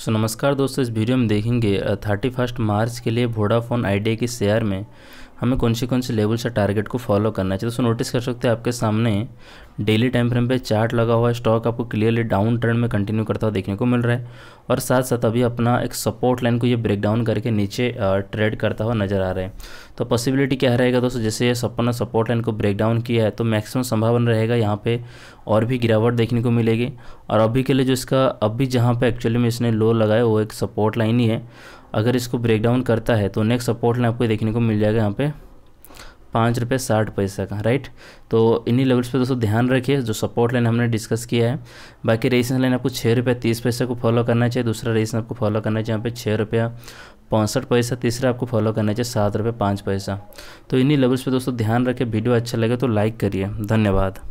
सो नमस्कार दोस्तों इस वीडियो में देखेंगे थर्टी फर्स्ट मार्च के लिए वोडाफोन आइडिया के शेयर में हमें कौन से कौन से लेवल से टारगेट को फॉलो करना चाहिए दोस्तों नोटिस कर सकते हैं आपके सामने डेली टाइम फ्रेम पे चार्ट लगा हुआ है स्टॉक आपको क्लियरली डाउन ट्रेंड में कंटिन्यू करता हुआ देखने को मिल रहा है और साथ साथ अभी अपना एक सपोर्ट लाइन को ये ब्रेक डाउन करके नीचे ट्रेड करता हुआ नजर आ रहा है तो पॉसिबिलिटी क्या रहेगा दोस्तों जैसे ये अपना सपोर्ट लाइन को ब्रेक डाउन किया है तो मैक्सिमम संभावना रहेगा यहाँ पे और भी गिरावट देखने को मिलेगी और अभी के लिए जो इसका अभी जहाँ पे एक्चुअली में इसने लो लगाया वो एक सपोर्ट लाइन ही है अगर इसको ब्रेक डाउन करता है तो नेक्स्ट सपोर्ट लाइन आपको देखने को मिल जाएगा यहाँ पे पाँच रुपये साठ पैसा का राइट तो इन्हीं लेवल्स पे दोस्तों ध्यान रखिए जो सपोर्ट लाइन हमने डिस्कस किया है बाकी रेजिस्टेंस लाइन आपको छः रुपये तीस पैसे को फॉलो करना चाहिए दूसरा रेजिस्टेंस आपको फॉलो करना चाहिए यहाँ पे छः रुपया पैंसठ पैसा तीसरा आपको फॉलो करना चाहिए सात रुपये पाँच पैसा तो इन्हीं लेवल्स पर दोस्तों ध्यान रखिए वीडियो अच्छा लगे तो लाइक करिए धन्यवाद